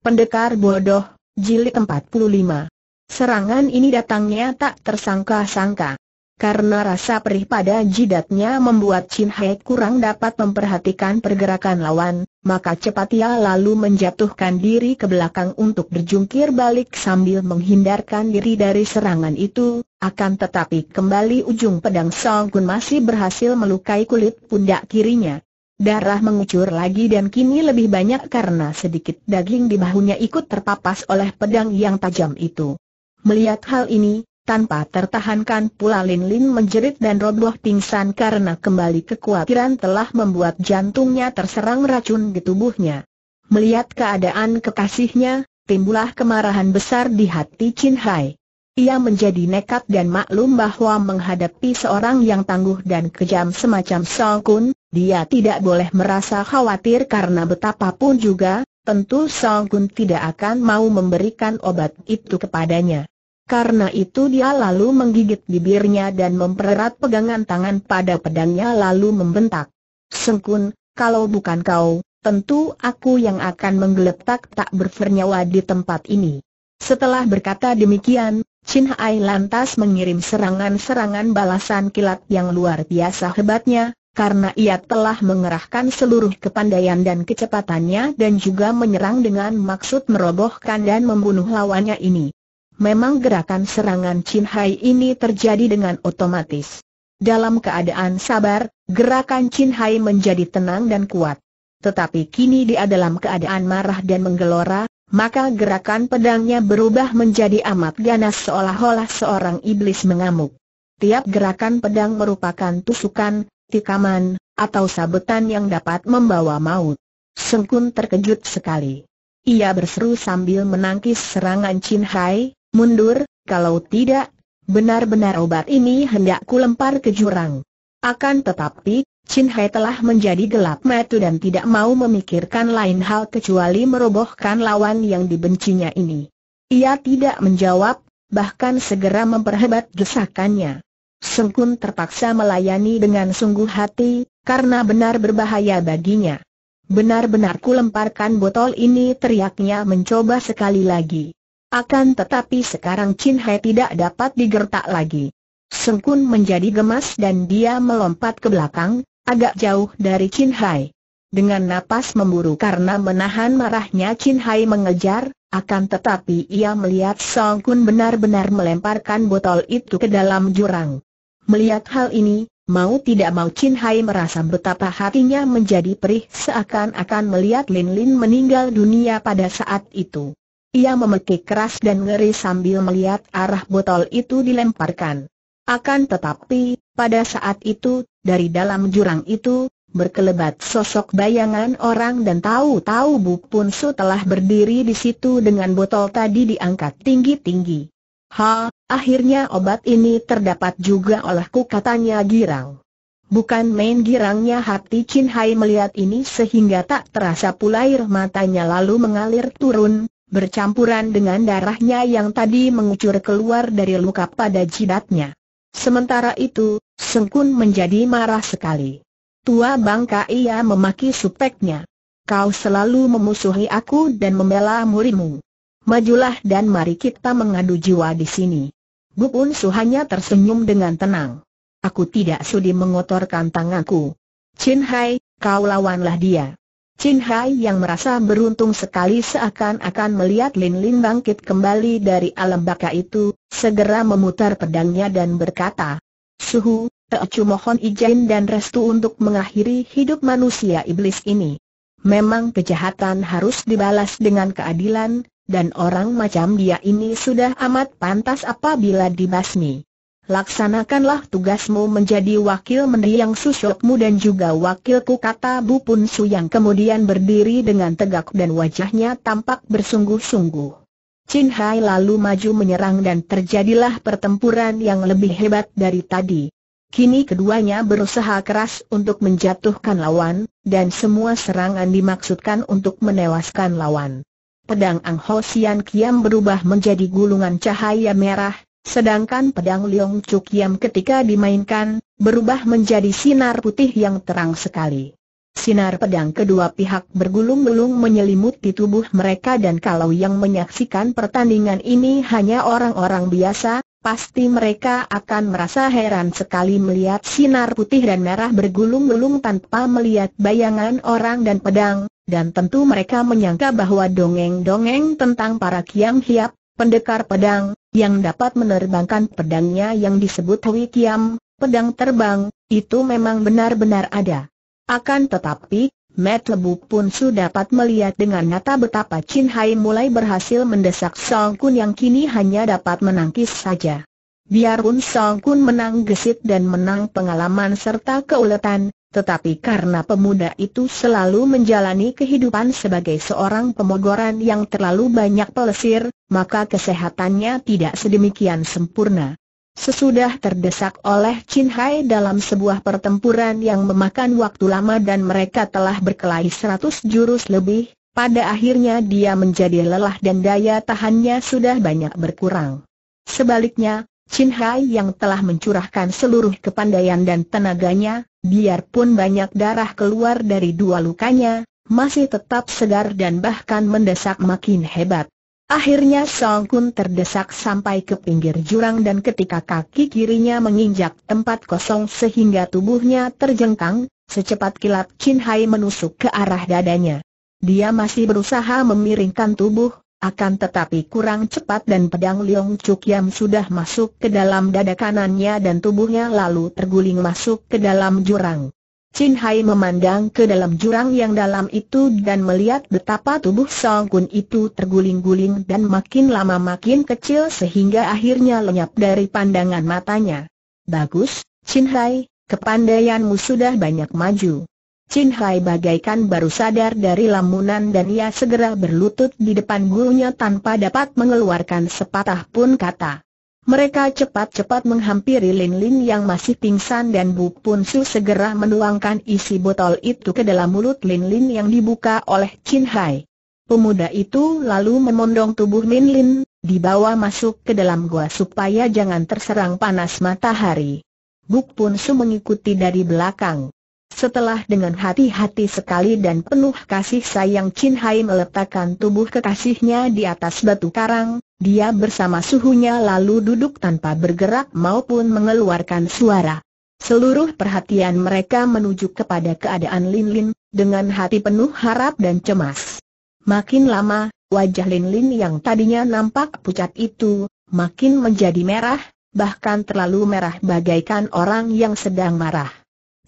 Pendekar Bodoh, Jilid 45 Serangan ini datangnya tak tersangka-sangka. Karena rasa perih pada jidatnya membuat Chin Hai kurang dapat memperhatikan pergerakan lawan, maka cepat ia lalu menjatuhkan diri ke belakang untuk berjungkir balik sambil menghindarkan diri dari serangan itu, akan tetapi kembali ujung pedang Song Gun masih berhasil melukai kulit pundak kirinya. Darah mengucur lagi dan kini lebih banyak karena sedikit daging di bahunya ikut terpapas oleh pedang yang tajam itu. Melihat hal ini, tanpa tertahankan pula Lin Lin menjerit dan roboh pingsan karena kembali kekhawatiran telah membuat jantungnya terserang racun di tubuhnya. Melihat keadaan kekasihnya, timbulah kemarahan besar di hati Chin Hai. Ia menjadi nekat dan maklum bahwa menghadapi seorang yang tangguh dan kejam semacam Song Kun, dia tidak boleh merasa khawatir karena betapapun juga, tentu Kun tidak akan mau memberikan obat itu kepadanya. Karena itu dia lalu menggigit bibirnya dan mempererat pegangan tangan pada pedangnya lalu membentak. Sengkun, kalau bukan kau, tentu aku yang akan menggeletak tak bernyawa di tempat ini. Setelah berkata demikian, Chin Hai lantas mengirim serangan-serangan balasan kilat yang luar biasa hebatnya, karena ia telah mengerahkan seluruh kepandaian dan kecepatannya dan juga menyerang dengan maksud merobohkan dan membunuh lawannya ini. Memang gerakan serangan Chin Hai ini terjadi dengan otomatis. Dalam keadaan sabar, gerakan Chin Hai menjadi tenang dan kuat. Tetapi kini dia dalam keadaan marah dan menggelora, maka gerakan pedangnya berubah menjadi amat ganas seolah-olah seorang iblis mengamuk. Tiap gerakan pedang merupakan tusukan, tikaman, atau sabetan yang dapat membawa maut. Sengkun terkejut sekali. Ia berseru sambil menangkis serangan Chin Hai, mundur, kalau tidak, benar-benar obat ini hendak ku lempar ke jurang. Akan tetapi, Chin Hai telah menjadi gelap mata dan tidak mau memikirkan lain hal kecuali merobohkan lawan yang dibencinya ini. Ia tidak menjawab, bahkan segera memperhebat desakannya. Sengkun terpaksa melayani dengan sungguh hati, karena benar berbahaya baginya. Benar-benar ku lemparkan botol ini teriaknya mencoba sekali lagi. Akan tetapi sekarang Chin Hai tidak dapat digertak lagi. Sengkun menjadi gemas dan dia melompat ke belakang, agak jauh dari Chin Hai. Dengan napas memburu karena menahan marahnya Chin Hai mengejar, akan tetapi ia melihat Song Kun benar-benar melemparkan botol itu ke dalam jurang. Melihat hal ini, mau tidak mau Chin Hai merasa betapa hatinya menjadi perih seakan-akan melihat Lin Lin meninggal dunia pada saat itu. Ia memekik keras dan ngeri sambil melihat arah botol itu dilemparkan. Akan tetapi, pada saat itu, dari dalam jurang itu, berkelebat sosok bayangan orang dan tahu-tahu Bu Punsu telah berdiri di situ dengan botol tadi diangkat tinggi-tinggi. Ha, akhirnya obat ini terdapat juga olehku katanya girang. Bukan main girangnya hati Chin Hai melihat ini sehingga tak terasa pula air matanya lalu mengalir turun, bercampuran dengan darahnya yang tadi mengucur keluar dari luka pada jidatnya. Sementara itu, Seng Kun menjadi marah sekali. Tua bangka ia memaki supeknya. Kau selalu memusuhi aku dan membela murimu majulah dan mari kita mengadu jiwa di sini. Bupun Su hanya tersenyum dengan tenang. Aku tidak sudi mengotorkan tanganku. Chin Hai, kau lawanlah dia. Chin Hai yang merasa beruntung sekali seakan-akan melihat Lin Lin bangkit kembali dari alam baka itu, segera memutar pedangnya dan berkata, Suhu, Teocu mohon izin dan restu untuk mengakhiri hidup manusia iblis ini. Memang kejahatan harus dibalas dengan keadilan, dan orang macam dia ini sudah amat pantas apabila dibasmi. Laksanakanlah tugasmu menjadi wakil menteri yang susukmu dan juga wakilku kata Bu Pun Su yang kemudian berdiri dengan tegak dan wajahnya tampak bersungguh-sungguh. Chin Hai lalu maju menyerang dan terjadilah pertempuran yang lebih hebat dari tadi. Kini keduanya berusaha keras untuk menjatuhkan lawan, dan semua serangan dimaksudkan untuk menewaskan lawan pedang Ang Ho Sian Kiam berubah menjadi gulungan cahaya merah, sedangkan pedang Leong Chu Kiam ketika dimainkan, berubah menjadi sinar putih yang terang sekali. Sinar pedang kedua pihak bergulung-gulung menyelimuti tubuh mereka dan kalau yang menyaksikan pertandingan ini hanya orang-orang biasa, pasti mereka akan merasa heran sekali melihat sinar putih dan merah bergulung-gulung tanpa melihat bayangan orang dan pedang, dan tentu mereka menyangka bahwa dongeng-dongeng tentang para kiam hiap, pendekar pedang, yang dapat menerbangkan pedangnya yang disebut Hui Kiam, pedang terbang, itu memang benar-benar ada. Akan tetapi, Matt Lebu pun sudah dapat melihat dengan nyata betapa Chin Hai mulai berhasil mendesak Song Kun yang kini hanya dapat menangkis saja. Biarpun Song Kun menang gesit dan menang pengalaman serta keuletan, tetapi karena pemuda itu selalu menjalani kehidupan sebagai seorang pemogoran yang terlalu banyak pelesir, maka kesehatannya tidak sedemikian sempurna. Sesudah terdesak oleh Chin Hai dalam sebuah pertempuran yang memakan waktu lama dan mereka telah berkelahi seratus jurus lebih, pada akhirnya dia menjadi lelah dan daya tahannya sudah banyak berkurang. Sebaliknya, Chin Hai yang telah mencurahkan seluruh kepandaian dan tenaganya, biarpun banyak darah keluar dari dua lukanya, masih tetap segar dan bahkan mendesak makin hebat. Akhirnya Song Kun terdesak sampai ke pinggir jurang dan ketika kaki kirinya menginjak tempat kosong sehingga tubuhnya terjengkang, secepat kilat Chin Hai menusuk ke arah dadanya. Dia masih berusaha memiringkan tubuh, akan tetapi kurang cepat dan pedang Leong Chuk Yam sudah masuk ke dalam dada kanannya dan tubuhnya lalu terguling masuk ke dalam jurang. Chin Hai memandang ke dalam jurang yang dalam itu dan melihat betapa tubuh Song Kun itu terguling-guling dan makin lama makin kecil sehingga akhirnya lenyap dari pandangan matanya. Bagus, Chin Hai, kepandaianmu sudah banyak maju. Chin Hai bagaikan baru sadar dari lamunan dan ia segera berlutut di depan gurunya tanpa dapat mengeluarkan sepatah pun kata. Mereka cepat-cepat menghampiri Lin Lin yang masih pingsan dan Bu Pun Su segera menuangkan isi botol itu ke dalam mulut Lin Lin yang dibuka oleh Chin Hai. Pemuda itu lalu memondong tubuh Lin Lin, dibawa masuk ke dalam gua supaya jangan terserang panas matahari. Bu Pun Su mengikuti dari belakang. Setelah dengan hati-hati sekali dan penuh kasih sayang Chin Hai meletakkan tubuh kekasihnya di atas batu karang, dia bersama suhunya lalu duduk tanpa bergerak maupun mengeluarkan suara. Seluruh perhatian mereka menuju kepada keadaan Lin Lin, dengan hati penuh harap dan cemas. Makin lama, wajah Lin Lin yang tadinya nampak pucat itu, makin menjadi merah, bahkan terlalu merah bagaikan orang yang sedang marah.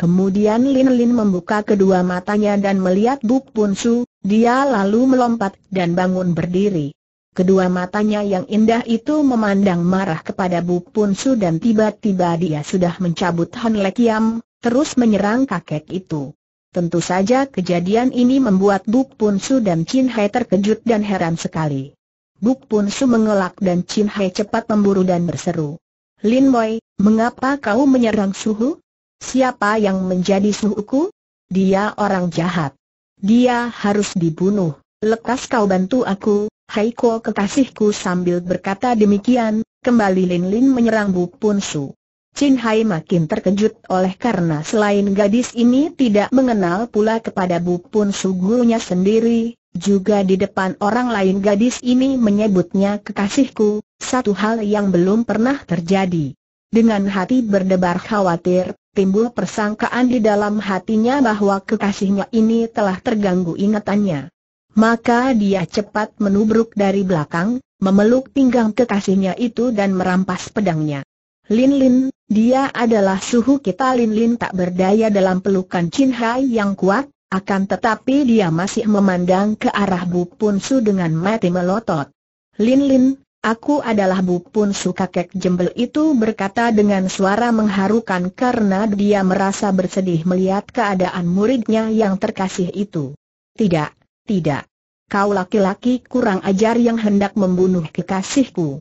Kemudian Lin Lin membuka kedua matanya dan melihat Buk Pun Su, dia lalu melompat dan bangun berdiri. Kedua matanya yang indah itu memandang marah kepada Bu Punsu dan tiba-tiba dia sudah mencabut Han Lekiam, terus menyerang kakek itu. Tentu saja kejadian ini membuat Bu Pun Su dan Chin Hai terkejut dan heran sekali. Bu Pun Su mengelak dan Chin Hai cepat memburu dan berseru. Lin Moy, mengapa kau menyerang Suhu? Siapa yang menjadi Suhuku? Dia orang jahat. Dia harus dibunuh. Lekas kau bantu aku, Haiko kekasihku sambil berkata demikian, kembali Lin Lin menyerang Bu Pun Su. Chin Hai makin terkejut oleh karena selain gadis ini tidak mengenal pula kepada Bu Pun Su gurunya sendiri, juga di depan orang lain gadis ini menyebutnya kekasihku, satu hal yang belum pernah terjadi. Dengan hati berdebar khawatir, timbul persangkaan di dalam hatinya bahwa kekasihnya ini telah terganggu ingatannya. Maka dia cepat menubruk dari belakang, memeluk pinggang kekasihnya itu dan merampas pedangnya. Lin Lin, dia adalah suhu kita Lin Lin tak berdaya dalam pelukan Chin Hai yang kuat, akan tetapi dia masih memandang ke arah Bu Pun Su dengan mati melotot. Lin Lin, aku adalah Bu Pun Su kakek jembel itu berkata dengan suara mengharukan karena dia merasa bersedih melihat keadaan muridnya yang terkasih itu. Tidak, tidak. Kau laki-laki kurang ajar yang hendak membunuh kekasihku.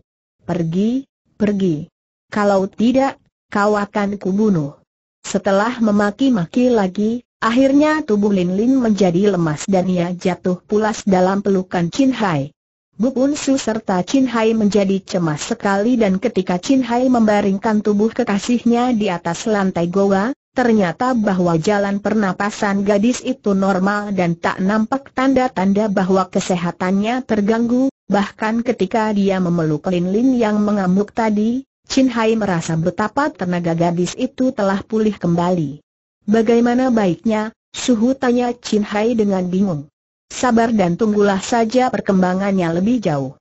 Pergi, pergi. Kalau tidak, kau akan kubunuh. Setelah memaki-maki lagi, akhirnya tubuh Lin Lin menjadi lemas dan ia jatuh pulas dalam pelukan Chin Hai. Bu Su serta Chin Hai menjadi cemas sekali dan ketika Chin Hai membaringkan tubuh kekasihnya di atas lantai goa, Ternyata bahwa jalan pernapasan gadis itu normal dan tak nampak tanda-tanda bahwa kesehatannya terganggu, bahkan ketika dia memeluk Lin Lin yang mengamuk tadi, Chin Hai merasa betapa tenaga gadis itu telah pulih kembali. Bagaimana baiknya, suhu tanya Chin Hai dengan bingung. Sabar dan tunggulah saja perkembangannya lebih jauh.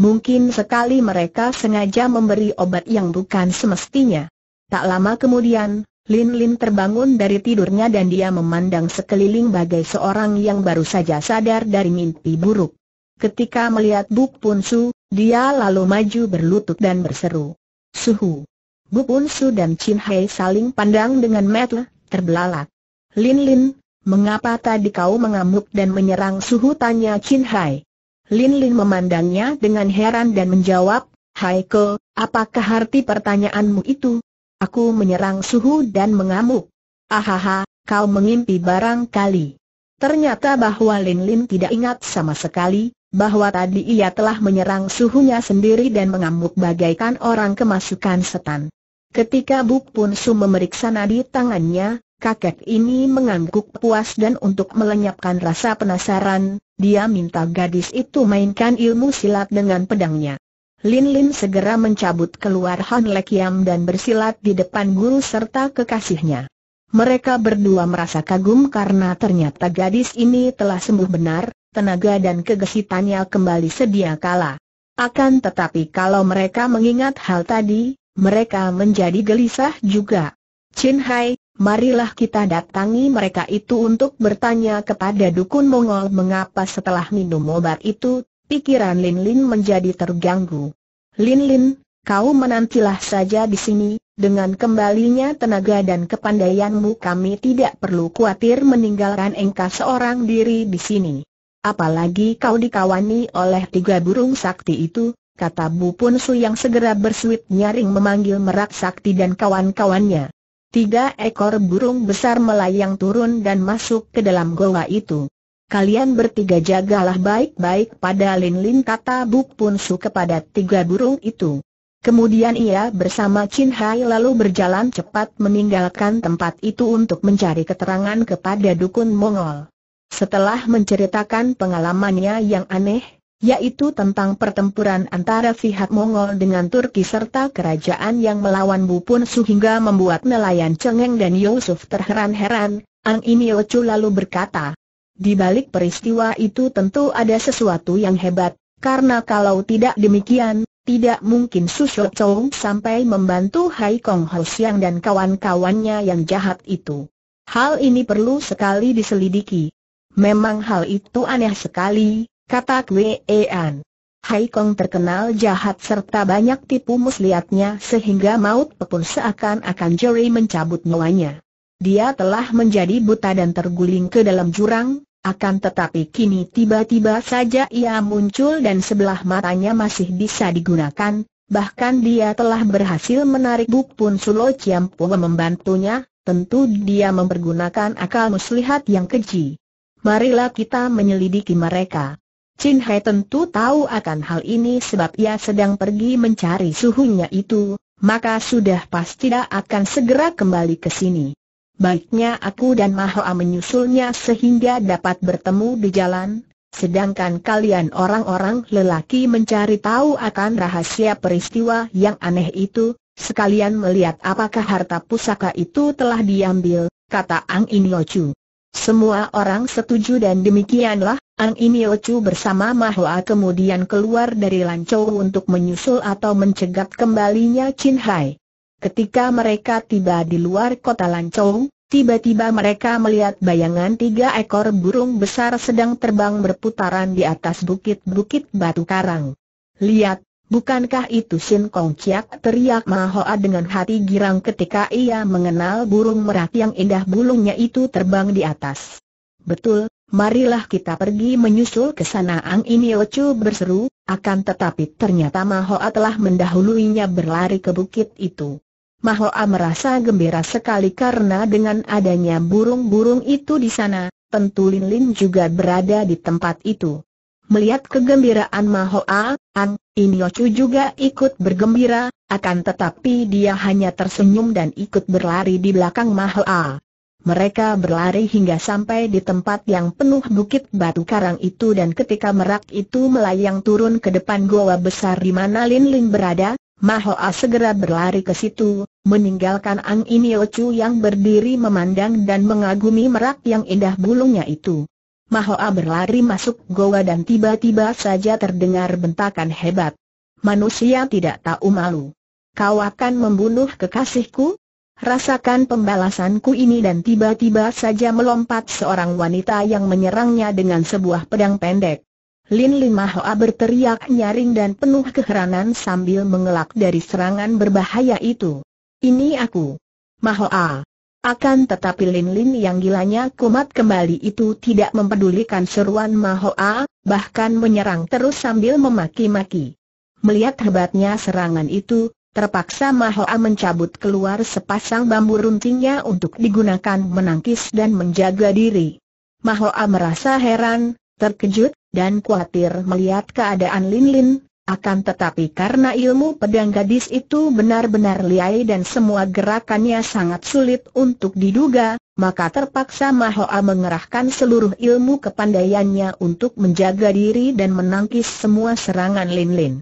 Mungkin sekali mereka sengaja memberi obat yang bukan semestinya. Tak lama kemudian, Lin Lin terbangun dari tidurnya dan dia memandang sekeliling bagai seorang yang baru saja sadar dari mimpi buruk. Ketika melihat Bu Pun Su, dia lalu maju berlutut dan berseru. Suhu! Bu Pun Su dan Chin Hei saling pandang dengan mata terbelalak. Lin Lin, mengapa tadi kau mengamuk dan menyerang Suhu tanya Chin Hai. Lin Lin memandangnya dengan heran dan menjawab, Haiko, apakah arti pertanyaanmu itu? Aku menyerang suhu dan mengamuk. Ahaha, kau mengimpi barangkali. Ternyata bahwa Lin Lin tidak ingat sama sekali, bahwa tadi ia telah menyerang suhunya sendiri dan mengamuk bagaikan orang kemasukan setan. Ketika Buk Pun Su memeriksa nadi tangannya, kakek ini mengangguk puas dan untuk melenyapkan rasa penasaran, dia minta gadis itu mainkan ilmu silat dengan pedangnya. Lin Lin segera mencabut keluar Han Lek Yam dan bersilat di depan guru serta kekasihnya. Mereka berdua merasa kagum karena ternyata gadis ini telah sembuh benar, tenaga dan kegesitannya kembali sedia kala. Akan tetapi kalau mereka mengingat hal tadi, mereka menjadi gelisah juga. Chin Hai, marilah kita datangi mereka itu untuk bertanya kepada Dukun Mongol mengapa setelah minum obat itu, Pikiran Lin Lin menjadi terganggu. Lin Lin, kau menantilah saja di sini, dengan kembalinya tenaga dan kepandaianmu kami tidak perlu khawatir meninggalkan engkau seorang diri di sini. Apalagi kau dikawani oleh tiga burung sakti itu, kata Bu Pun Su yang segera bersuit nyaring memanggil merak sakti dan kawan-kawannya. Tiga ekor burung besar melayang turun dan masuk ke dalam goa itu. Kalian bertiga jagalah baik-baik pada Lin Lin kata Buk Pun Su kepada tiga burung itu. Kemudian ia bersama Chin Hai lalu berjalan cepat meninggalkan tempat itu untuk mencari keterangan kepada Dukun Mongol. Setelah menceritakan pengalamannya yang aneh, yaitu tentang pertempuran antara pihak Mongol dengan Turki serta kerajaan yang melawan Bupun Su hingga membuat nelayan Cengeng dan Yusuf terheran-heran, Ang Inio Chu lalu berkata, di balik peristiwa itu tentu ada sesuatu yang hebat, karena kalau tidak demikian, tidak mungkin Susho Chong sampai membantu Hai Kong Ho Siang dan kawan-kawannya yang jahat itu. Hal ini perlu sekali diselidiki. Memang hal itu aneh sekali, kata Kwe An. Hai Kong terkenal jahat serta banyak tipu muslihatnya sehingga maut pepun seakan-akan Jerry mencabut nyawanya. Dia telah menjadi buta dan terguling ke dalam jurang, akan tetapi kini tiba-tiba saja ia muncul dan sebelah matanya masih bisa digunakan, bahkan dia telah berhasil menarik Buk Pun Sulo Ciampua membantunya, tentu dia mempergunakan akal muslihat yang keji. Marilah kita menyelidiki mereka. Chin Hai tentu tahu akan hal ini sebab ia sedang pergi mencari suhunya itu, maka sudah pasti tidak akan segera kembali ke sini. Baiknya aku dan Mahoa menyusulnya sehingga dapat bertemu di jalan, sedangkan kalian orang-orang lelaki mencari tahu akan rahasia peristiwa yang aneh itu, sekalian melihat apakah harta pusaka itu telah diambil, kata Ang Inyochu. Semua orang setuju dan demikianlah, Ang Inyochu bersama Mahoa kemudian keluar dari Lancou untuk menyusul atau mencegat kembalinya Chin Hai. Ketika mereka tiba di luar kota Lancong, tiba-tiba mereka melihat bayangan tiga ekor burung besar sedang terbang berputaran di atas bukit-bukit batu karang. Lihat, bukankah itu Sin Kong Chiak teriak Mahoa dengan hati girang ketika ia mengenal burung merak yang indah bulungnya itu terbang di atas. Betul, marilah kita pergi menyusul ke sana Ang Ini Ocu berseru, akan tetapi ternyata Mahoa telah mendahuluinya berlari ke bukit itu. Mahoa merasa gembira sekali karena dengan adanya burung-burung itu di sana, tentu Lin Lin juga berada di tempat itu. Melihat kegembiraan Mahoa, Ang Inyocu juga ikut bergembira, akan tetapi dia hanya tersenyum dan ikut berlari di belakang Mahoa. Mereka berlari hingga sampai di tempat yang penuh bukit batu karang itu dan ketika merak itu melayang turun ke depan goa besar di mana Lin Lin berada, Mahoa segera berlari ke situ, meninggalkan Ang Inil yang berdiri memandang dan mengagumi merak yang indah bulungnya itu. Mahoa berlari masuk goa dan tiba-tiba saja terdengar bentakan hebat. Manusia tidak tahu malu. Kau akan membunuh kekasihku? Rasakan pembalasanku ini dan tiba-tiba saja melompat seorang wanita yang menyerangnya dengan sebuah pedang pendek. Lin Lima Hoa berteriak nyaring dan penuh keheranan sambil mengelak dari serangan berbahaya itu. Ini aku. Mahoa. Akan tetapi Lin Lin yang gilanya kumat kembali itu tidak mempedulikan seruan Mahoa, bahkan menyerang terus sambil memaki-maki. Melihat hebatnya serangan itu, terpaksa Mahoa mencabut keluar sepasang bambu runtingnya untuk digunakan menangkis dan menjaga diri. Mahoa merasa heran, terkejut, dan khawatir melihat keadaan Lin Lin, akan tetapi karena ilmu pedang gadis itu benar-benar liai dan semua gerakannya sangat sulit untuk diduga, maka terpaksa Mahoa mengerahkan seluruh ilmu kepandaiannya untuk menjaga diri dan menangkis semua serangan Lin Lin.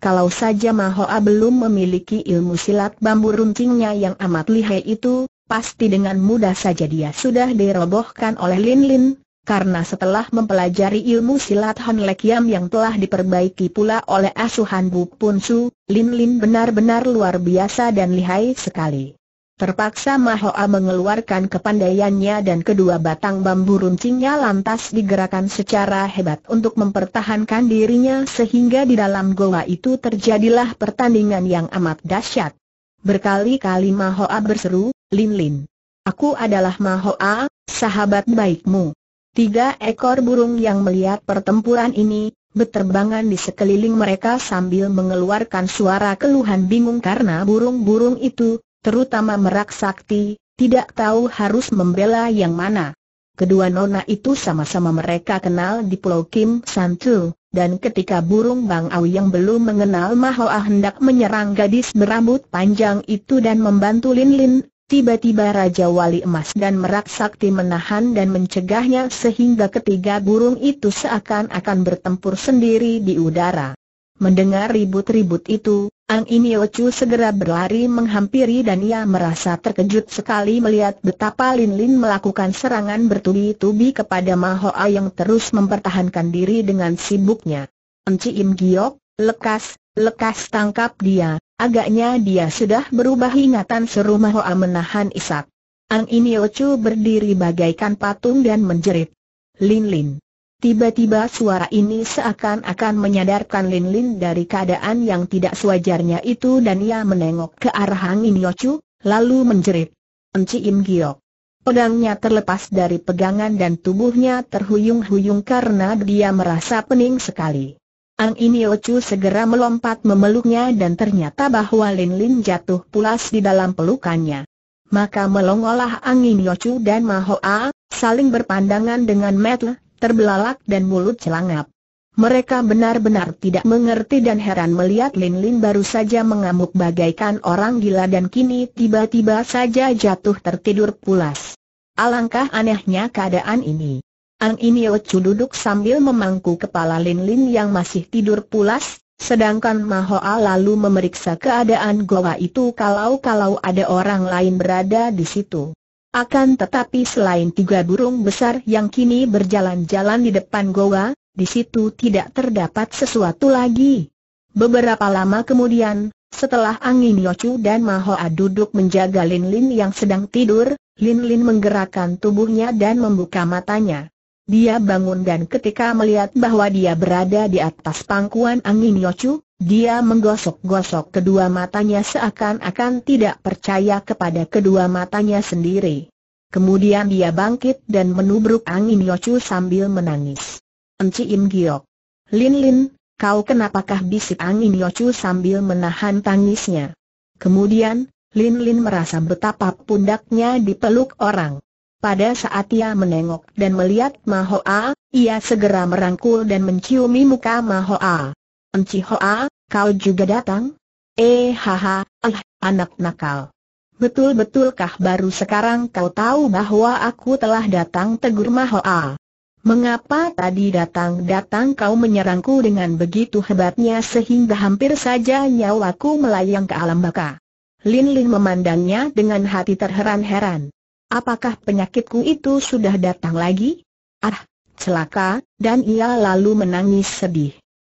Kalau saja Mahoa belum memiliki ilmu silat bambu runcingnya yang amat lihai itu, pasti dengan mudah saja dia sudah dirobohkan oleh Lin Lin, karena setelah mempelajari ilmu silat Han yang telah diperbaiki pula oleh asuhan Bu Pun Su, Lin Lin benar-benar luar biasa dan lihai sekali. Terpaksa Mahoa mengeluarkan kepandaiannya dan kedua batang bambu runcingnya lantas digerakkan secara hebat untuk mempertahankan dirinya sehingga di dalam goa itu terjadilah pertandingan yang amat dahsyat. Berkali-kali Mahoa berseru, Lin Lin. Aku adalah Mahoa, sahabat baikmu. Tiga ekor burung yang melihat pertempuran ini, beterbangan di sekeliling mereka sambil mengeluarkan suara keluhan bingung karena burung-burung itu, terutama merak sakti, tidak tahu harus membela yang mana. Kedua nona itu sama-sama mereka kenal di Pulau Kim Santu, dan ketika burung Bang Au yang belum mengenal Mahoa hendak menyerang gadis berambut panjang itu dan membantu Lin Lin, Tiba-tiba Raja Wali Emas dan Merak Sakti menahan dan mencegahnya sehingga ketiga burung itu seakan-akan bertempur sendiri di udara. Mendengar ribut-ribut itu, Ang Iniochu segera berlari menghampiri dan ia merasa terkejut sekali melihat betapa Lin Lin melakukan serangan bertubi-tubi kepada Mahoa yang terus mempertahankan diri dengan sibuknya. Enci Im Giok, lekas, lekas tangkap dia, Agaknya dia sudah berubah ingatan seru Mahoa menahan isak. Ang Iniochu berdiri bagaikan patung dan menjerit. Lin Lin. Tiba-tiba suara ini seakan-akan menyadarkan Lin Lin dari keadaan yang tidak sewajarnya itu dan ia menengok ke arah Ang Iniochu, lalu menjerit. Enci Im Giok. Pedangnya terlepas dari pegangan dan tubuhnya terhuyung-huyung karena dia merasa pening sekali. Ang Chu segera melompat memeluknya dan ternyata bahwa Lin Lin jatuh pulas di dalam pelukannya. Maka melongolah Ang Chu dan Mahoa, saling berpandangan dengan metel, terbelalak dan mulut celangap. Mereka benar-benar tidak mengerti dan heran melihat Lin Lin baru saja mengamuk bagaikan orang gila dan kini tiba-tiba saja jatuh tertidur pulas. Alangkah anehnya keadaan ini. Ang Inio Chu duduk sambil memangku kepala Lin Lin yang masih tidur pulas, sedangkan Mahoa lalu memeriksa keadaan goa itu kalau-kalau ada orang lain berada di situ. Akan tetapi selain tiga burung besar yang kini berjalan-jalan di depan goa, di situ tidak terdapat sesuatu lagi. Beberapa lama kemudian, setelah Angin Yocu dan Mahoa duduk menjaga Lin Lin yang sedang tidur, Lin Lin menggerakkan tubuhnya dan membuka matanya. Dia bangun dan ketika melihat bahwa dia berada di atas pangkuan angin Yochu, dia menggosok-gosok kedua matanya seakan-akan tidak percaya kepada kedua matanya sendiri. Kemudian dia bangkit dan menubruk angin Yochu sambil menangis. Enci Im Giok. Lin Lin, kau kenapakah bisik angin Yochu sambil menahan tangisnya. Kemudian, Lin Lin merasa betapa pundaknya dipeluk orang. Pada saat ia menengok dan melihat Mahoa, ia segera merangkul dan menciumi muka Mahoa. Enci Hoa, kau juga datang? Eh haha, ah, anak nakal. Betul-betulkah baru sekarang kau tahu bahwa aku telah datang tegur Mahoa? Mengapa tadi datang-datang kau menyerangku dengan begitu hebatnya sehingga hampir saja nyawaku melayang ke alam baka? Lin Lin memandangnya dengan hati terheran-heran. Apakah penyakitku itu sudah datang lagi? Ah, celaka, dan ia lalu menangis sedih.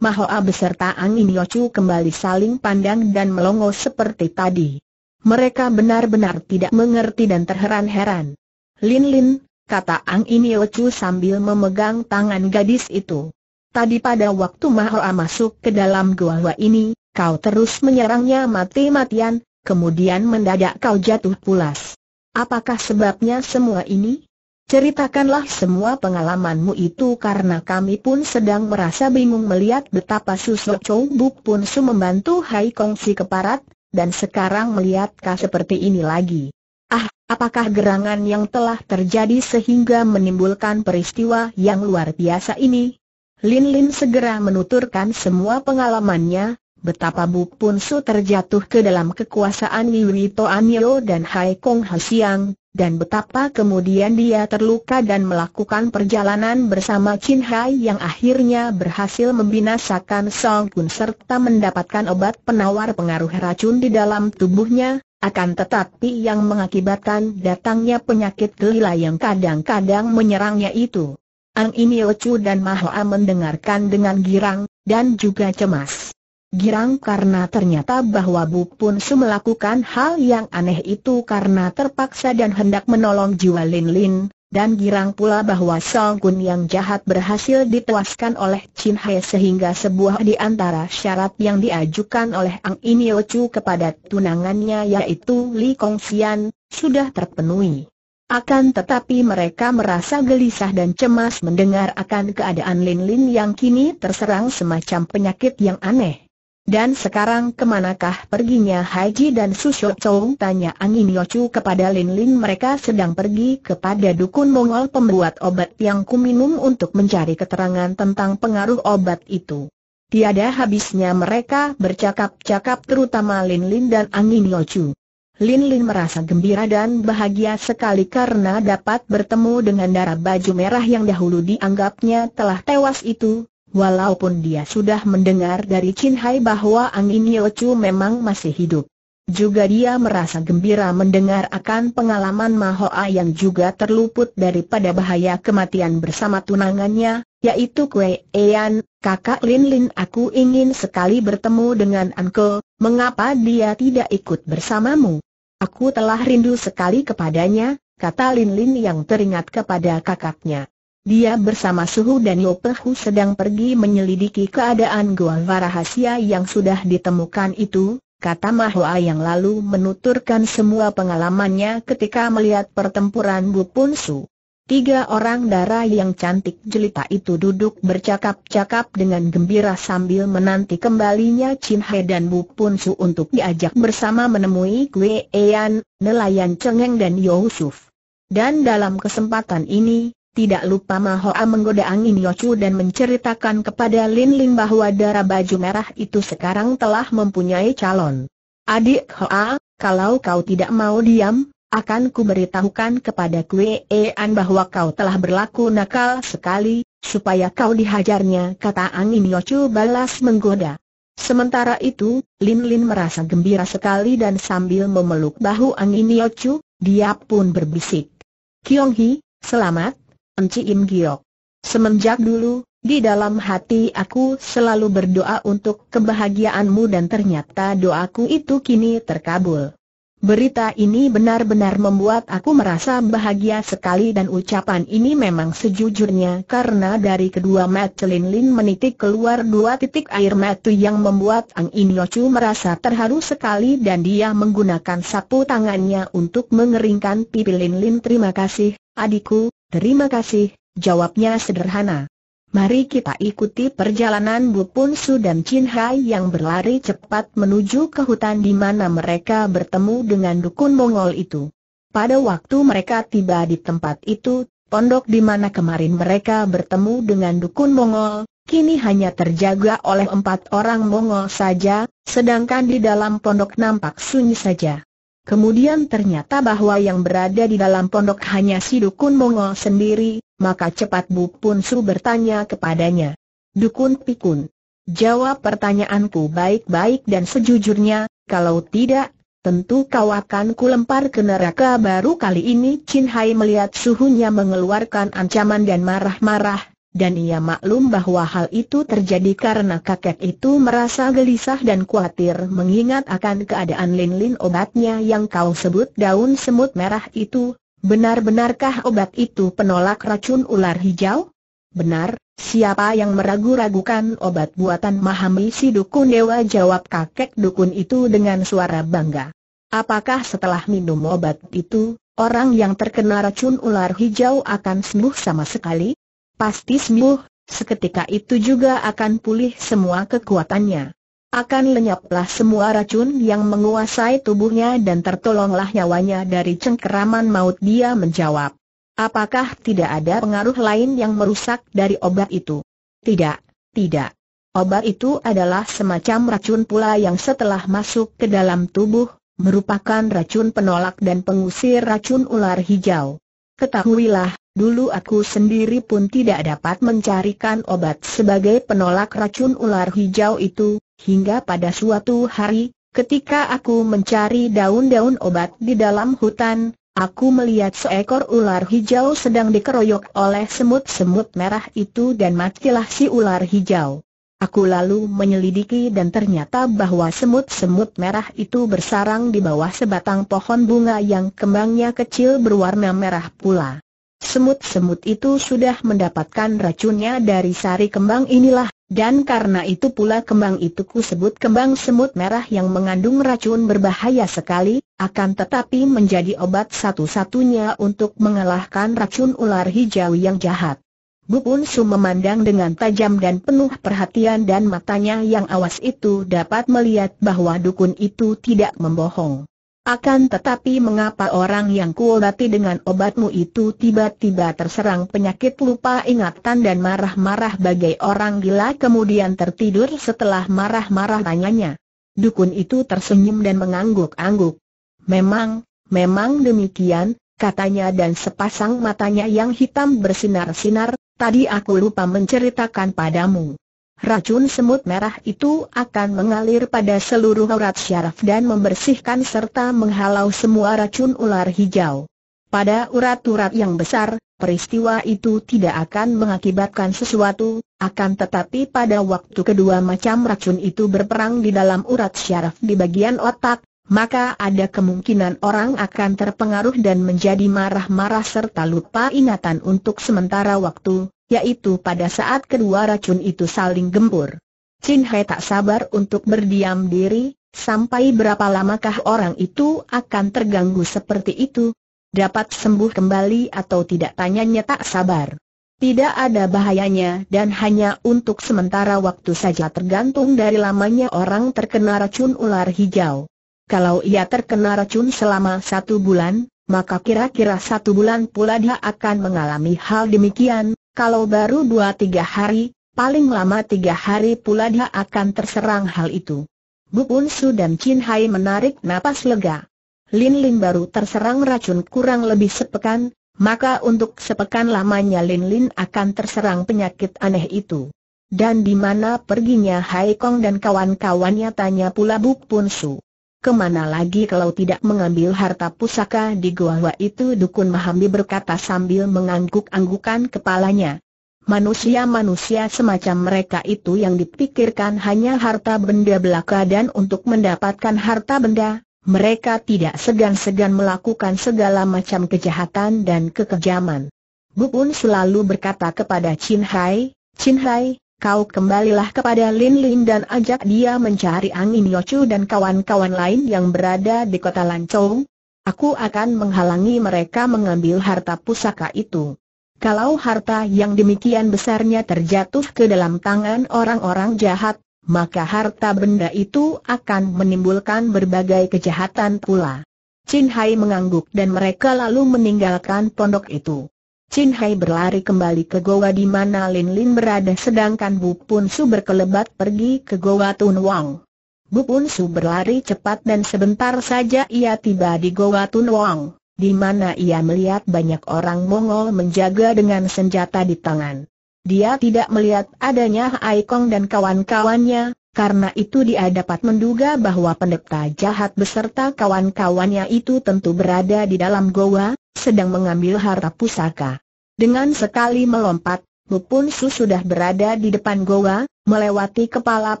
Mahoa beserta Angin Yocu kembali saling pandang dan melongo seperti tadi. Mereka benar-benar tidak mengerti dan terheran-heran. Lin Lin, kata Angin Yocu sambil memegang tangan gadis itu. Tadi pada waktu Mahoa masuk ke dalam gua ini, kau terus menyerangnya mati-matian, kemudian mendadak kau jatuh pulas. Apakah sebabnya semua ini? Ceritakanlah semua pengalamanmu itu karena kami pun sedang merasa bingung melihat betapa susuk Chou Buk Pun Su membantu Hai Kong Si Keparat, dan sekarang melihat kah seperti ini lagi. Ah, apakah gerangan yang telah terjadi sehingga menimbulkan peristiwa yang luar biasa ini? Lin Lin segera menuturkan semua pengalamannya, betapa Bu Pun Su terjatuh ke dalam kekuasaan Wiwito Anio dan Hai Kong Hsiang, dan betapa kemudian dia terluka dan melakukan perjalanan bersama Chin Hai yang akhirnya berhasil membinasakan Song Kun serta mendapatkan obat penawar pengaruh racun di dalam tubuhnya, akan tetapi yang mengakibatkan datangnya penyakit gelila yang kadang-kadang menyerangnya itu. Ang Inio Chu dan Mahoa mendengarkan dengan girang, dan juga cemas. Girang karena ternyata bahwa Bu Pun Su melakukan hal yang aneh itu karena terpaksa dan hendak menolong jiwa Lin Lin, dan girang pula bahwa Song Kun yang jahat berhasil dituaskan oleh Chin Hai sehingga sebuah di antara syarat yang diajukan oleh Ang In Chu kepada tunangannya yaitu Li Kong Xian, sudah terpenuhi. Akan tetapi mereka merasa gelisah dan cemas mendengar akan keadaan Lin Lin yang kini terserang semacam penyakit yang aneh. Dan sekarang kemanakah perginya Haji dan Susyo Chow? Tanya Angin Yocu kepada Lin Lin mereka sedang pergi kepada dukun Mongol pembuat obat yang kuminum untuk mencari keterangan tentang pengaruh obat itu. Tiada habisnya mereka bercakap-cakap terutama Lin Lin dan Angin Yocu. Lin Lin merasa gembira dan bahagia sekali karena dapat bertemu dengan darah baju merah yang dahulu dianggapnya telah tewas itu, walaupun dia sudah mendengar dari Chin Hai bahwa Angin Yeochu memang masih hidup. Juga dia merasa gembira mendengar akan pengalaman Mahoa yang juga terluput daripada bahaya kematian bersama tunangannya, yaitu Kue Ean, kakak Lin Lin aku ingin sekali bertemu dengan Anko, mengapa dia tidak ikut bersamamu? Aku telah rindu sekali kepadanya, kata Lin Lin yang teringat kepada kakaknya. Dia bersama Suhu dan Yopehu sedang pergi menyelidiki keadaan gua rahasia yang sudah ditemukan itu, kata Mahua yang lalu menuturkan semua pengalamannya ketika melihat pertempuran Bu Punsu. Tiga orang darah yang cantik jelita itu duduk bercakap-cakap dengan gembira sambil menanti kembalinya Chin He dan Bu Punsu untuk diajak bersama menemui Kue Ean, nelayan Cengeng dan Yusuf. Dan dalam kesempatan ini, tidak lupa Mahoa menggoda angin Yochu dan menceritakan kepada Lin Lin bahwa darah baju merah itu sekarang telah mempunyai calon. Adik Hoa, kalau kau tidak mau diam, akan kuberitahukan kepada Kue An bahwa kau telah berlaku nakal sekali, supaya kau dihajarnya kata angin Yochu balas menggoda. Sementara itu, Lin Lin merasa gembira sekali dan sambil memeluk bahu angin Yochu, dia pun berbisik. Kiong Hi, selamat, Enci Im Giok. Semenjak dulu, di dalam hati aku selalu berdoa untuk kebahagiaanmu dan ternyata doaku itu kini terkabul. Berita ini benar-benar membuat aku merasa bahagia sekali dan ucapan ini memang sejujurnya karena dari kedua mata Lin Lin menitik keluar dua titik air mata yang membuat Ang In Chu merasa terharu sekali dan dia menggunakan sapu tangannya untuk mengeringkan pipi Lin Lin terima kasih, adikku, Terima kasih, jawabnya sederhana. Mari kita ikuti perjalanan Bu Punsu dan Chin Hai yang berlari cepat menuju ke hutan di mana mereka bertemu dengan dukun Mongol itu. Pada waktu mereka tiba di tempat itu, pondok di mana kemarin mereka bertemu dengan dukun Mongol, kini hanya terjaga oleh empat orang Mongol saja, sedangkan di dalam pondok nampak sunyi saja. Kemudian ternyata bahwa yang berada di dalam pondok hanya si Dukun Mongol sendiri, maka cepat Bu Pun Su bertanya kepadanya. Dukun Pikun, jawab pertanyaanku baik-baik dan sejujurnya, kalau tidak, tentu kau akan kulempar ke neraka baru kali ini Chin Hai melihat suhunya mengeluarkan ancaman dan marah-marah, dan ia maklum bahwa hal itu terjadi karena kakek itu merasa gelisah dan khawatir mengingat akan keadaan lin-lin obatnya yang kau sebut daun semut merah itu. Benar-benarkah obat itu penolak racun ular hijau? Benar, siapa yang meragu-ragukan obat buatan Mahami si dukun dewa jawab kakek dukun itu dengan suara bangga. Apakah setelah minum obat itu, orang yang terkena racun ular hijau akan sembuh sama sekali? Pasti sembuh, seketika itu juga akan pulih semua kekuatannya. Akan lenyaplah semua racun yang menguasai tubuhnya dan tertolonglah nyawanya dari cengkeraman maut dia menjawab. Apakah tidak ada pengaruh lain yang merusak dari obat itu? Tidak, tidak. Obat itu adalah semacam racun pula yang setelah masuk ke dalam tubuh, merupakan racun penolak dan pengusir racun ular hijau. Ketahuilah, dulu aku sendiri pun tidak dapat mencarikan obat sebagai penolak racun ular hijau itu, hingga pada suatu hari, ketika aku mencari daun-daun obat di dalam hutan, Aku melihat seekor ular hijau sedang dikeroyok oleh semut-semut merah itu dan matilah si ular hijau. Aku lalu menyelidiki dan ternyata bahwa semut-semut merah itu bersarang di bawah sebatang pohon bunga yang kembangnya kecil berwarna merah pula. Semut-semut itu sudah mendapatkan racunnya dari sari kembang inilah, dan karena itu pula kembang itu ku sebut kembang semut merah yang mengandung racun berbahaya sekali, akan tetapi menjadi obat satu-satunya untuk mengalahkan racun ular hijau yang jahat. Bupun Su memandang dengan tajam dan penuh perhatian dan matanya yang awas itu dapat melihat bahwa dukun itu tidak membohong. Akan tetapi mengapa orang yang kuobati dengan obatmu itu tiba-tiba terserang penyakit lupa ingatan dan marah-marah bagai orang gila kemudian tertidur setelah marah-marah tanyanya. Dukun itu tersenyum dan mengangguk-angguk. Memang, memang demikian, katanya dan sepasang matanya yang hitam bersinar-sinar, tadi aku lupa menceritakan padamu. Racun semut merah itu akan mengalir pada seluruh urat syaraf dan membersihkan serta menghalau semua racun ular hijau. Pada urat-urat yang besar, peristiwa itu tidak akan mengakibatkan sesuatu, akan tetapi pada waktu kedua macam racun itu berperang di dalam urat syaraf di bagian otak, maka ada kemungkinan orang akan terpengaruh dan menjadi marah-marah serta lupa ingatan untuk sementara waktu, yaitu pada saat kedua racun itu saling gempur. Chin Hai tak sabar untuk berdiam diri, sampai berapa lamakah orang itu akan terganggu seperti itu? Dapat sembuh kembali atau tidak tanyanya tak sabar. Tidak ada bahayanya dan hanya untuk sementara waktu saja tergantung dari lamanya orang terkena racun ular hijau. Kalau ia terkena racun selama satu bulan, maka kira-kira satu bulan pula dia akan mengalami hal demikian, kalau baru dua tiga hari, paling lama tiga hari pula dia akan terserang hal itu. Bu Su dan Chin Hai menarik napas lega. Lin Lin baru terserang racun kurang lebih sepekan, maka untuk sepekan lamanya Lin Lin akan terserang penyakit aneh itu. Dan di mana perginya Hai Kong dan kawan-kawannya tanya pula Bu Su kemana lagi kalau tidak mengambil harta pusaka di gua itu Dukun Mahambi berkata sambil mengangguk-anggukan kepalanya. Manusia-manusia semacam mereka itu yang dipikirkan hanya harta benda belaka dan untuk mendapatkan harta benda, mereka tidak segan-segan melakukan segala macam kejahatan dan kekejaman. Bu pun selalu berkata kepada Chin Hai, Chin Hai, kau kembalilah kepada Lin Lin dan ajak dia mencari Angin Yochu dan kawan-kawan lain yang berada di kota Lanchou. Aku akan menghalangi mereka mengambil harta pusaka itu. Kalau harta yang demikian besarnya terjatuh ke dalam tangan orang-orang jahat, maka harta benda itu akan menimbulkan berbagai kejahatan pula. Chin Hai mengangguk dan mereka lalu meninggalkan pondok itu. Chin Hai berlari kembali ke goa di mana Lin Lin berada sedangkan Bu Pun Su berkelebat pergi ke goa Tun Wang. Bu Pun Su berlari cepat dan sebentar saja ia tiba di goa Tun Wang, di mana ia melihat banyak orang Mongol menjaga dengan senjata di tangan. Dia tidak melihat adanya Aikong dan kawan-kawannya, karena itu dia dapat menduga bahwa pendeta jahat beserta kawan-kawannya itu tentu berada di dalam goa, sedang mengambil harta pusaka. Dengan sekali melompat, Bu Su sudah berada di depan goa, melewati kepala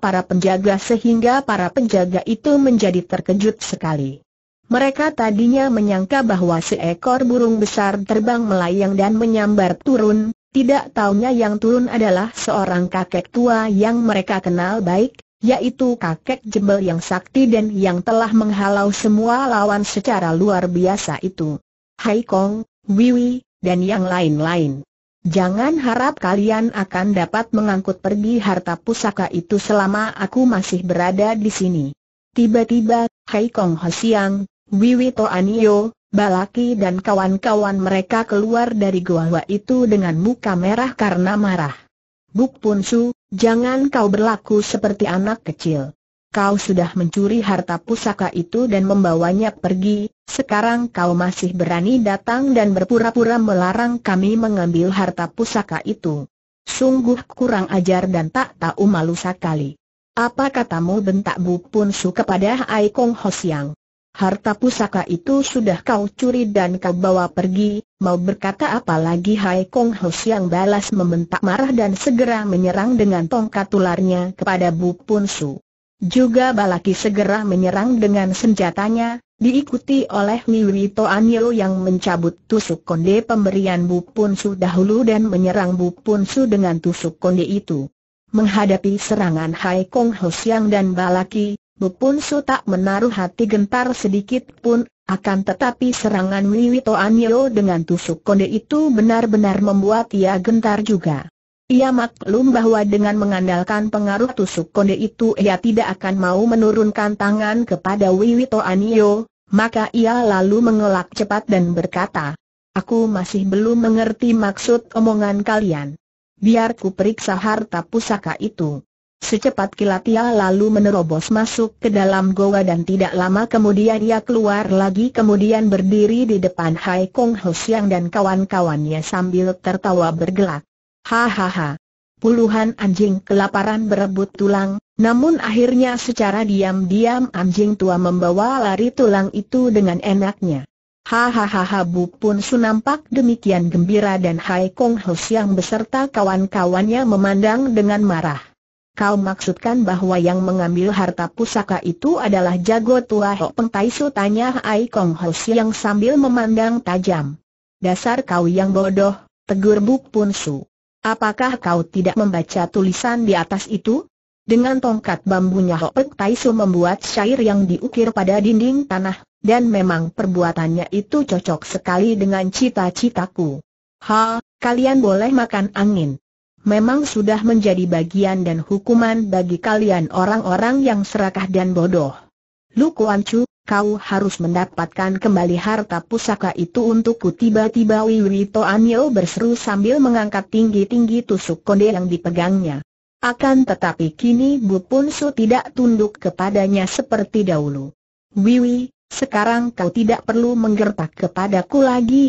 para penjaga sehingga para penjaga itu menjadi terkejut sekali. Mereka tadinya menyangka bahwa seekor burung besar terbang melayang dan menyambar turun, tidak taunya yang turun adalah seorang kakek tua yang mereka kenal baik, yaitu kakek jebel yang sakti dan yang telah menghalau semua lawan secara luar biasa itu. Hai Kong, Wiwi, dan yang lain-lain. Jangan harap kalian akan dapat mengangkut pergi harta pusaka itu selama aku masih berada di sini. Tiba-tiba, Hai Kong Hosiang, Wiwi Toanio, Balaki dan kawan-kawan mereka keluar dari gua itu dengan muka merah karena marah. Buk Pun Su, jangan kau berlaku seperti anak kecil. Kau sudah mencuri harta pusaka itu dan membawanya pergi, sekarang kau masih berani datang dan berpura-pura melarang kami mengambil harta pusaka itu. Sungguh kurang ajar dan tak tahu malu sekali. Apa katamu bentak Buk Pun Su kepada Aikong Hosiang? Harta pusaka itu sudah kau curi dan kau bawa pergi, mau berkata apa lagi Hai Kong Ho yang balas membentak marah dan segera menyerang dengan tongkat tularnya kepada Bu Pun Su. Juga Balaki segera menyerang dengan senjatanya, diikuti oleh Niwito Anyo yang mencabut tusuk konde pemberian Bu Pun Su dahulu dan menyerang Bu Pun Su dengan tusuk konde itu. Menghadapi serangan Hai Kong Ho Siang dan Balaki, Bupun Su tak menaruh hati gentar sedikit pun, akan tetapi serangan Wiwito Anyo dengan tusuk konde itu benar-benar membuat ia gentar juga. Ia maklum bahwa dengan mengandalkan pengaruh tusuk konde itu ia tidak akan mau menurunkan tangan kepada Wiwito Anyo, maka ia lalu mengelak cepat dan berkata, Aku masih belum mengerti maksud omongan kalian. Biar ku periksa harta pusaka itu. Secepat kilat ia lalu menerobos masuk ke dalam goa dan tidak lama kemudian ia keluar lagi kemudian berdiri di depan Hai Kong Ho Siang dan kawan-kawannya sambil tertawa bergelak. Hahaha. Puluhan anjing kelaparan berebut tulang, namun akhirnya secara diam-diam anjing tua membawa lari tulang itu dengan enaknya. Hahaha Bu Pun sunampak demikian gembira dan Hai Kong Ho Siang beserta kawan-kawannya memandang dengan marah. Kau maksudkan bahwa yang mengambil harta pusaka itu adalah jago tua Hok Peng Tai Su tanya Hai Kong Ho yang sambil memandang tajam. Dasar kau yang bodoh, tegur Buk Pun Su. Apakah kau tidak membaca tulisan di atas itu? Dengan tongkat bambunya Hok Peng Tai Su membuat syair yang diukir pada dinding tanah, dan memang perbuatannya itu cocok sekali dengan cita-citaku. Ha, kalian boleh makan angin memang sudah menjadi bagian dan hukuman bagi kalian orang-orang yang serakah dan bodoh. Lu Kuan Chu, kau harus mendapatkan kembali harta pusaka itu untukku tiba-tiba Wiwito Anio berseru sambil mengangkat tinggi-tinggi tusuk konde yang dipegangnya. Akan tetapi kini Bu Punsu tidak tunduk kepadanya seperti dahulu. Wiwi, sekarang kau tidak perlu menggertak kepadaku lagi.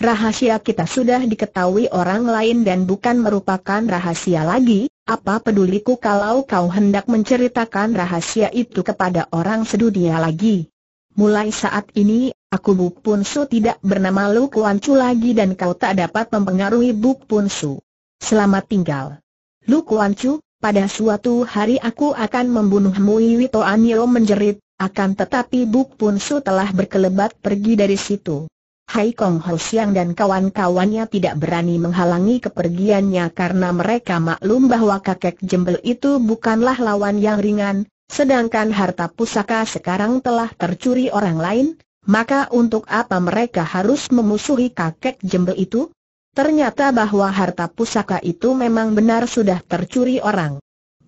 Rahasia kita sudah diketahui orang lain dan bukan merupakan rahasia lagi, apa peduliku kalau kau hendak menceritakan rahasia itu kepada orang sedunia lagi. Mulai saat ini, aku Bu Su tidak bernama Lu Kuan Chu lagi dan kau tak dapat mempengaruhi Bu Punsu. Selamat tinggal. Lu Kuan Chu, pada suatu hari aku akan membunuhmu Iwi Toanio menjerit, akan tetapi Bu Punsu telah berkelebat pergi dari situ. Hai Kong Ho Siang dan kawan-kawannya tidak berani menghalangi kepergiannya karena mereka maklum bahwa kakek jembel itu bukanlah lawan yang ringan, sedangkan harta pusaka sekarang telah tercuri orang lain, maka untuk apa mereka harus memusuhi kakek jembel itu? Ternyata bahwa harta pusaka itu memang benar sudah tercuri orang.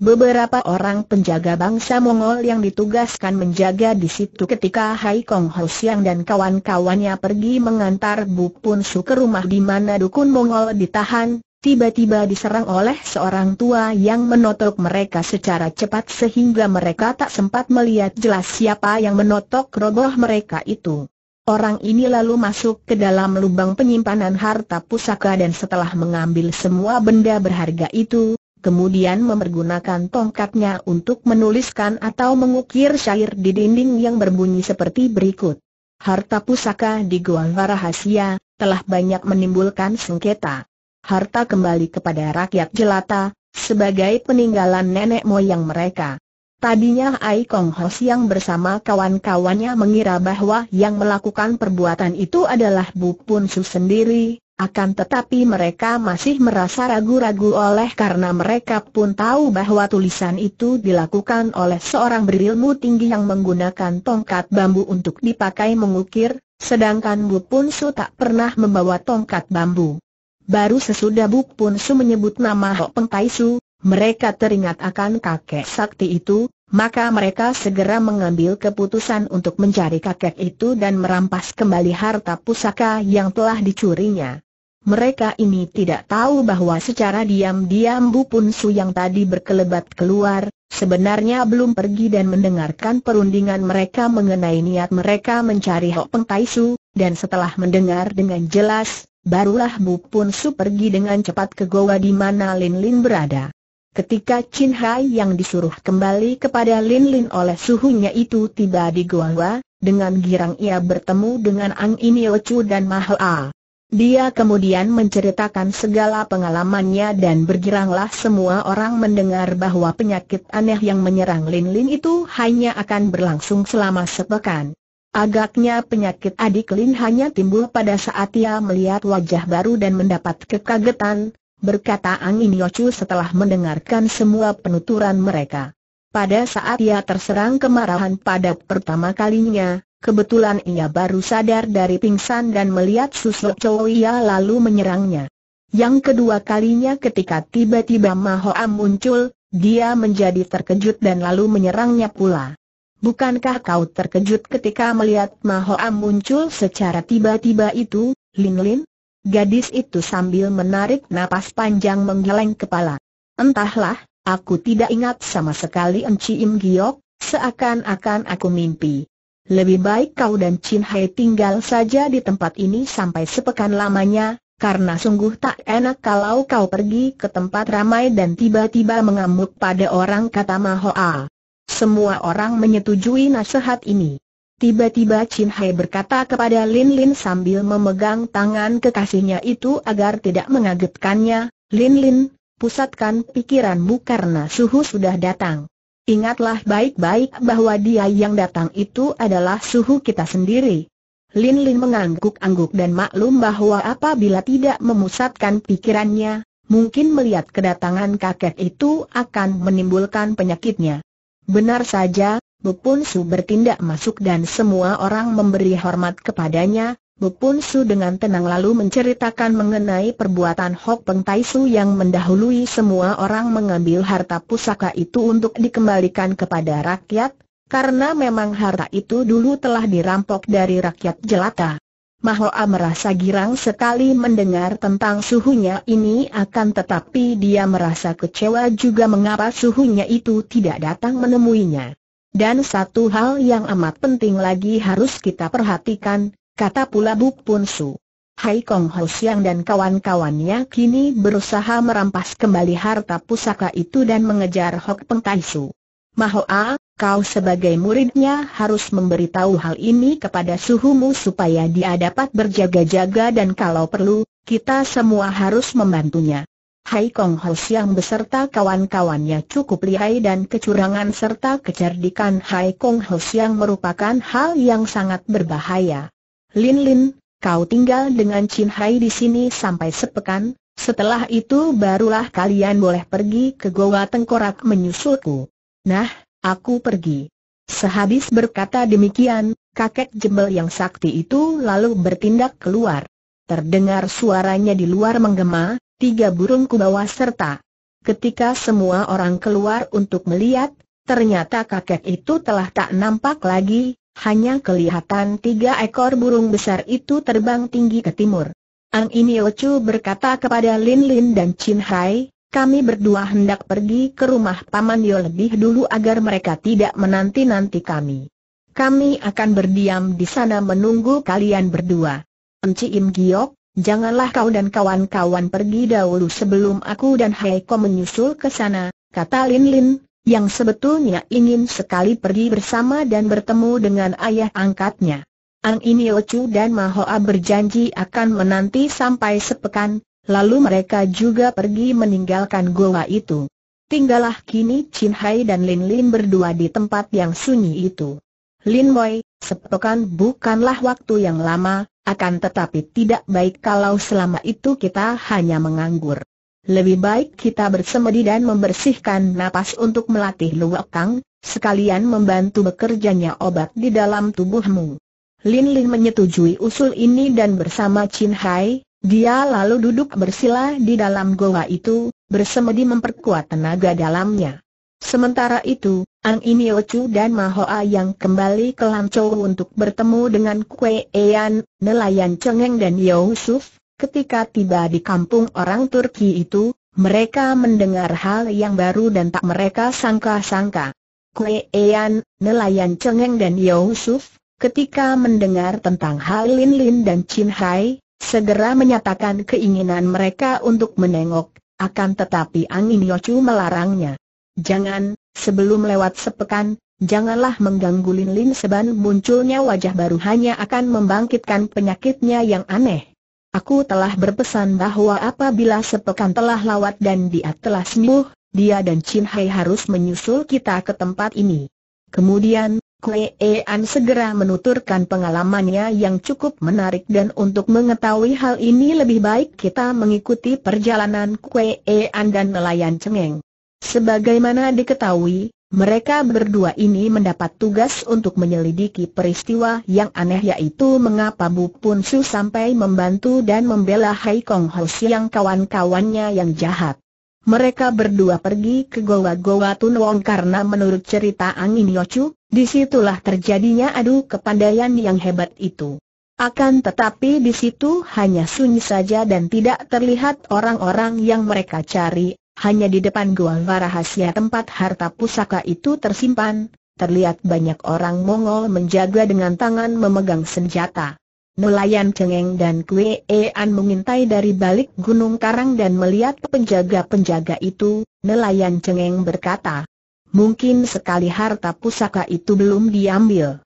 Beberapa orang penjaga bangsa Mongol yang ditugaskan menjaga di situ ketika Hai Kong Ho Siang dan kawan-kawannya pergi mengantar Bu Pun Su ke rumah di mana dukun Mongol ditahan, tiba-tiba diserang oleh seorang tua yang menotok mereka secara cepat sehingga mereka tak sempat melihat jelas siapa yang menotok roboh mereka itu. Orang ini lalu masuk ke dalam lubang penyimpanan harta pusaka dan setelah mengambil semua benda berharga itu, kemudian mempergunakan tongkatnya untuk menuliskan atau mengukir syair di dinding yang berbunyi seperti berikut. Harta pusaka di Goa Rahasia, telah banyak menimbulkan sengketa. Harta kembali kepada rakyat jelata, sebagai peninggalan nenek moyang mereka. Tadinya Ai Kong Ho Siang bersama kawan-kawannya mengira bahwa yang melakukan perbuatan itu adalah Bu Pun Su sendiri, akan tetapi mereka masih merasa ragu-ragu oleh karena mereka pun tahu bahwa tulisan itu dilakukan oleh seorang berilmu tinggi yang menggunakan tongkat bambu untuk dipakai mengukir, sedangkan Bu Pun Su tak pernah membawa tongkat bambu. Baru sesudah Bu Pun Su menyebut nama Hok Peng Tai Su, mereka teringat akan kakek sakti itu, maka mereka segera mengambil keputusan untuk mencari kakek itu dan merampas kembali harta pusaka yang telah dicurinya. Mereka ini tidak tahu bahwa secara diam-diam Bu Pun Su yang tadi berkelebat keluar, sebenarnya belum pergi dan mendengarkan perundingan mereka mengenai niat mereka mencari Hok Peng Tai Su, dan setelah mendengar dengan jelas, barulah Bu Pun Su pergi dengan cepat ke goa di mana Lin Lin berada. Ketika Chin Hai yang disuruh kembali kepada Lin Lin oleh suhunya itu tiba di Guangwa, dengan girang ia bertemu dengan Ang Inio Chu dan A. Dia kemudian menceritakan segala pengalamannya dan bergiranglah semua orang mendengar bahwa penyakit aneh yang menyerang Lin Lin itu hanya akan berlangsung selama sepekan. Agaknya penyakit adik Lin hanya timbul pada saat ia melihat wajah baru dan mendapat kekagetan, berkata Angin yocu setelah mendengarkan semua penuturan mereka. Pada saat ia terserang kemarahan pada pertama kalinya, kebetulan ia baru sadar dari pingsan dan melihat susuk cowok ia lalu menyerangnya. Yang kedua kalinya ketika tiba-tiba Mahoa muncul, dia menjadi terkejut dan lalu menyerangnya pula. Bukankah kau terkejut ketika melihat Mahoa muncul secara tiba-tiba itu, Lin Lin? Gadis itu sambil menarik napas panjang menggeleng kepala. Entahlah, aku tidak ingat sama sekali Enci Im Giok, seakan-akan aku mimpi. Lebih baik kau dan Chin Hai tinggal saja di tempat ini sampai sepekan lamanya, karena sungguh tak enak kalau kau pergi ke tempat ramai dan tiba-tiba mengamuk pada orang kata Mahoa. Semua orang menyetujui nasihat ini. Tiba-tiba Chin Hai berkata kepada Lin Lin sambil memegang tangan kekasihnya itu agar tidak mengagetkannya, Lin Lin, pusatkan pikiranmu karena suhu sudah datang. Ingatlah baik-baik bahwa dia yang datang itu adalah suhu kita sendiri. Lin Lin mengangguk-angguk dan maklum bahwa apabila tidak memusatkan pikirannya, mungkin melihat kedatangan kakek itu akan menimbulkan penyakitnya. Benar saja, Bupun Su bertindak masuk dan semua orang memberi hormat kepadanya, Bupun Su dengan tenang lalu menceritakan mengenai perbuatan Hok Peng Tai Su yang mendahului semua orang mengambil harta pusaka itu untuk dikembalikan kepada rakyat, karena memang harta itu dulu telah dirampok dari rakyat jelata. Mahoa merasa girang sekali mendengar tentang suhunya ini akan tetapi dia merasa kecewa juga mengapa suhunya itu tidak datang menemuinya. Dan satu hal yang amat penting lagi harus kita perhatikan, kata pula Buk Pun Su. Hai Kong Ho Siang dan kawan-kawannya kini berusaha merampas kembali harta pusaka itu dan mengejar Hok Peng Tai Su. Mahoa, kau sebagai muridnya harus memberitahu hal ini kepada suhumu supaya dia dapat berjaga-jaga dan kalau perlu, kita semua harus membantunya. Hai Kong Ho Siang beserta kawan-kawannya cukup lihai dan kecurangan serta kecerdikan Hai Kong Ho Siang merupakan hal yang sangat berbahaya. Lin Lin, kau tinggal dengan Chin Hai di sini sampai sepekan, setelah itu barulah kalian boleh pergi ke Goa Tengkorak menyusulku. Nah, aku pergi. Sehabis berkata demikian, kakek jembel yang sakti itu lalu bertindak keluar. Terdengar suaranya di luar menggema, tiga burung kubawa serta. Ketika semua orang keluar untuk melihat, ternyata kakek itu telah tak nampak lagi, hanya kelihatan tiga ekor burung besar itu terbang tinggi ke timur. Ang Inio Chu berkata kepada Lin Lin dan Chin Hai, kami berdua hendak pergi ke rumah Paman Yo lebih dulu agar mereka tidak menanti-nanti kami. Kami akan berdiam di sana menunggu kalian berdua. Enci Im Giok, Janganlah kau dan kawan-kawan pergi dahulu sebelum aku dan Haiko menyusul ke sana, kata Lin Lin, yang sebetulnya ingin sekali pergi bersama dan bertemu dengan ayah angkatnya. Ang Inio Chu dan Mahoa berjanji akan menanti sampai sepekan, lalu mereka juga pergi meninggalkan goa itu. Tinggallah kini Chin Hai dan Lin Lin berdua di tempat yang sunyi itu. Lin Boy, sepekan bukanlah waktu yang lama, akan tetapi tidak baik kalau selama itu kita hanya menganggur. Lebih baik kita bersemedi dan membersihkan napas untuk melatih luwakang, sekalian membantu bekerjanya obat di dalam tubuhmu. Lin Lin menyetujui usul ini dan bersama Chin Hai, dia lalu duduk bersila di dalam goa itu, bersemedi memperkuat tenaga dalamnya. Sementara itu, An Inio Chu dan Mahoa yang kembali ke Lancho untuk bertemu dengan Kue Ean, nelayan Cengeng dan Yusuf, ketika tiba di kampung orang Turki itu, mereka mendengar hal yang baru dan tak mereka sangka-sangka. Kue Ean, nelayan Cengeng dan Yusuf, ketika mendengar tentang hal Lin Lin dan Chin Hai, segera menyatakan keinginan mereka untuk menengok, akan tetapi Angin Chu melarangnya. Jangan, Sebelum lewat sepekan, janganlah mengganggu Lin Lin seban munculnya wajah baru hanya akan membangkitkan penyakitnya yang aneh. Aku telah berpesan bahwa apabila sepekan telah lewat dan dia telah sembuh, dia dan Chin Hai harus menyusul kita ke tempat ini. Kemudian, Kue An segera menuturkan pengalamannya yang cukup menarik dan untuk mengetahui hal ini lebih baik kita mengikuti perjalanan Kue An dan nelayan cengeng. Sebagaimana diketahui, mereka berdua ini mendapat tugas untuk menyelidiki peristiwa yang aneh yaitu mengapa Bu Pun Su sampai membantu dan membela Hai Kong Ho Siang kawan-kawannya yang jahat. Mereka berdua pergi ke Goa-Goa Tun Wong karena menurut cerita Angin Yocu, disitulah terjadinya adu kepandaian yang hebat itu. Akan tetapi di situ hanya sunyi saja dan tidak terlihat orang-orang yang mereka cari, hanya di depan gua rahasia tempat harta pusaka itu tersimpan, terlihat banyak orang Mongol menjaga dengan tangan memegang senjata. Nelayan Cengeng dan Kue Ean mengintai dari balik gunung karang dan melihat penjaga-penjaga itu, nelayan Cengeng berkata, Mungkin sekali harta pusaka itu belum diambil.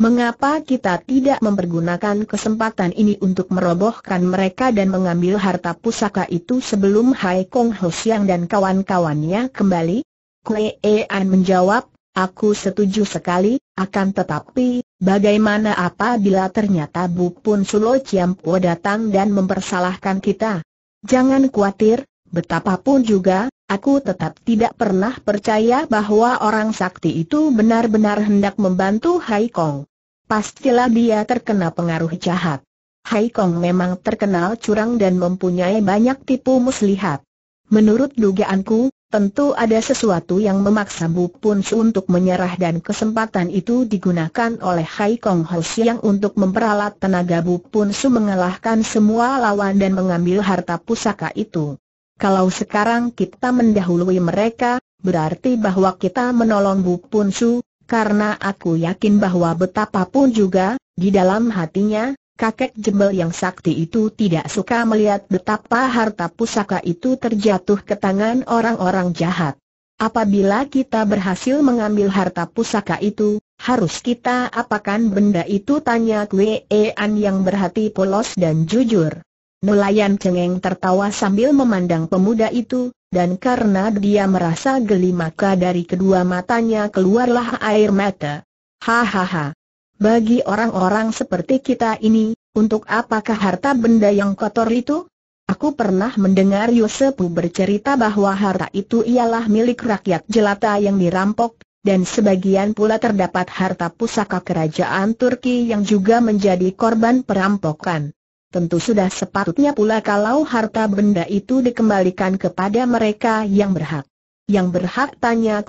Mengapa kita tidak mempergunakan kesempatan ini untuk merobohkan mereka dan mengambil harta pusaka itu sebelum Hai Kong Ho Siang dan kawan-kawannya kembali? Kue An menjawab, aku setuju sekali, akan tetapi, bagaimana apabila ternyata Bu Pun Sulo Po datang dan mempersalahkan kita? Jangan khawatir, betapapun juga, Aku tetap tidak pernah percaya bahwa orang sakti itu benar-benar hendak membantu Hai Kong. Pastilah dia terkena pengaruh jahat. Hai Kong memang terkenal curang dan mempunyai banyak tipu muslihat. Menurut dugaanku, tentu ada sesuatu yang memaksa Bu Punsu untuk menyerah dan kesempatan itu digunakan oleh Hai Kong Ho Siang untuk memperalat tenaga Bu Punsu mengalahkan semua lawan dan mengambil harta pusaka itu. Kalau sekarang kita mendahului mereka, berarti bahwa kita menolong Bu Punsu karena aku yakin bahwa betapapun juga, di dalam hatinya, kakek jembel yang sakti itu tidak suka melihat betapa harta pusaka itu terjatuh ke tangan orang-orang jahat. Apabila kita berhasil mengambil harta pusaka itu, harus kita apakan benda itu tanya Kwe An yang berhati polos dan jujur. Nelayan cengeng tertawa sambil memandang pemuda itu, dan karena dia merasa geli maka dari kedua matanya keluarlah air mata. Hahaha. Bagi orang-orang seperti kita ini, untuk apakah harta benda yang kotor itu? Aku pernah mendengar Yosepu bercerita bahwa harta itu ialah milik rakyat jelata yang dirampok, dan sebagian pula terdapat harta pusaka kerajaan Turki yang juga menjadi korban perampokan. Tentu sudah sepatutnya pula kalau harta benda itu dikembalikan kepada mereka yang berhak. Yang berhak tanya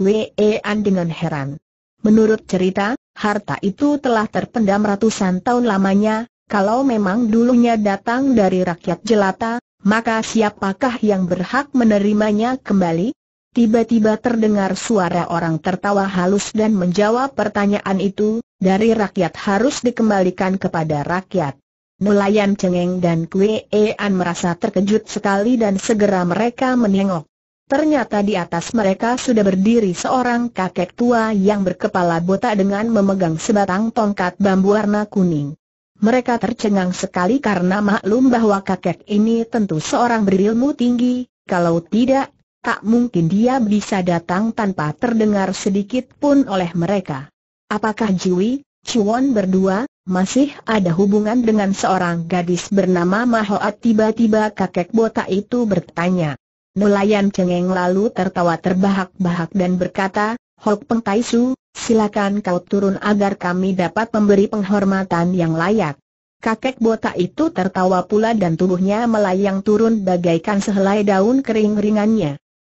an dengan heran. Menurut cerita, harta itu telah terpendam ratusan tahun lamanya, kalau memang dulunya datang dari rakyat jelata, maka siapakah yang berhak menerimanya kembali? Tiba-tiba terdengar suara orang tertawa halus dan menjawab pertanyaan itu, dari rakyat harus dikembalikan kepada rakyat. Nelayan Cengeng dan Kue An merasa terkejut sekali dan segera mereka menengok. Ternyata di atas mereka sudah berdiri seorang kakek tua yang berkepala botak dengan memegang sebatang tongkat bambu warna kuning. Mereka tercengang sekali karena maklum bahwa kakek ini tentu seorang berilmu tinggi, kalau tidak, tak mungkin dia bisa datang tanpa terdengar sedikit pun oleh mereka. Apakah Jiwi, Chuan berdua, masih ada hubungan dengan seorang gadis bernama Mahoat tiba-tiba kakek botak itu bertanya. Nelayan cengeng lalu tertawa terbahak-bahak dan berkata, Hok Peng Tai Su, silakan kau turun agar kami dapat memberi penghormatan yang layak. Kakek botak itu tertawa pula dan tubuhnya melayang turun bagaikan sehelai daun kering ringannya.